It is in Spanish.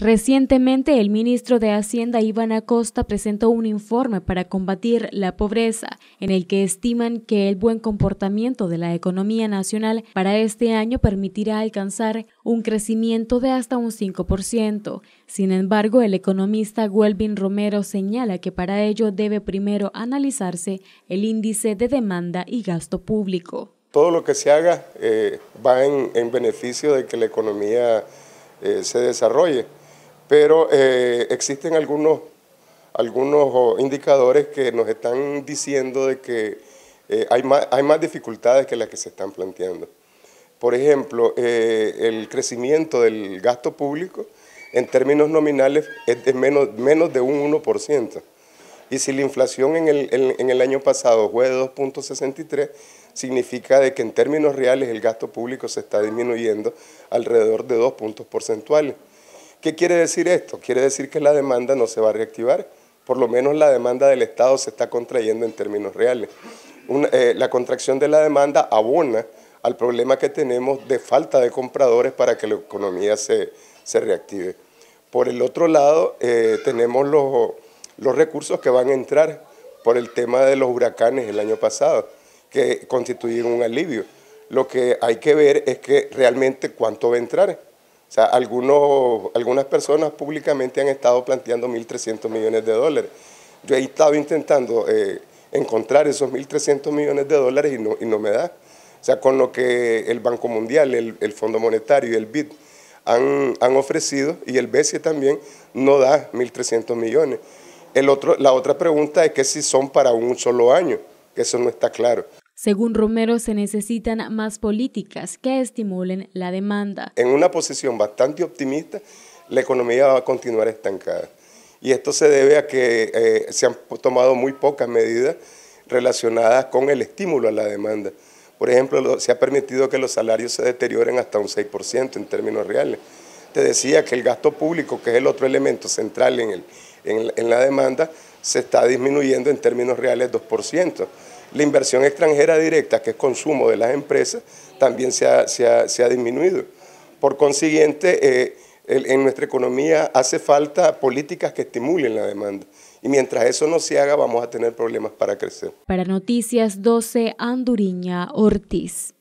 Recientemente, el ministro de Hacienda Iván Acosta presentó un informe para combatir la pobreza, en el que estiman que el buen comportamiento de la economía nacional para este año permitirá alcanzar un crecimiento de hasta un 5%. Sin embargo, el economista Welvin Romero señala que para ello debe primero analizarse el índice de demanda y gasto público. Todo lo que se haga eh, va en, beneficio de que la economía eh, se desarrolle pero eh, existen algunos, algunos oh, indicadores que nos están diciendo de que eh, hay, más, dificultades que las que se están planteando. Por ejemplo, eh, el crecimiento del gasto público en términos nominales es de menos, menos de un 1%. Y si la inflación en el, año pasado fue de 2.63, significa de que en términos reales el gasto público se está disminuyendo alrededor de 2 puntos porcentuales. ¿Qué quiere decir esto? Quiere decir que la demanda no se va a reactivar. Por lo menos la demanda del Estado se está contrayendo en términos reales. Eh, la contracción de la demanda abona al problema que tenemos de falta de compradores para que la economía se, se reactive. Por el otro lado, eh, tenemos los, los recursos que van a entrar por el tema de los huracanes el año pasado, que constituyen un alivio. Lo que hay que ver es que realmente cuánto va a entrar o sea, algunos, algunas personas públicamente han estado planteando 1.300 millones de dólares. Yo he estado intentando eh, encontrar esos 1.300 millones de dólares y no, y no me da. O sea, con lo que el Banco Mundial, el, Fondo Monetario y el BID han, ofrecido, y el BCE también, no da 1.300 millones. El otro, la otra pregunta es que si son para un solo año, que eso no está claro. Según Romero, se necesitan más políticas que estimulen la demanda. En una posición bastante optimista, la economía va a continuar estancada. Y esto se debe a que eh, se han tomado muy pocas medidas relacionadas con el estímulo a la demanda. Por ejemplo, se ha permitido que los salarios se deterioren hasta un 6% en términos reales. Te decía que el gasto público, que es el otro elemento central en la demanda, se está disminuyendo en términos reales 2%. La inversión extranjera directa, que es consumo de las empresas, también se ha, disminuido. Por consiguiente, eh, en nuestra economía hace falta políticas que estimulen la demanda. Y mientras eso no se haga, vamos a tener problemas para crecer. Para Noticias 12, Anduriña Ortiz.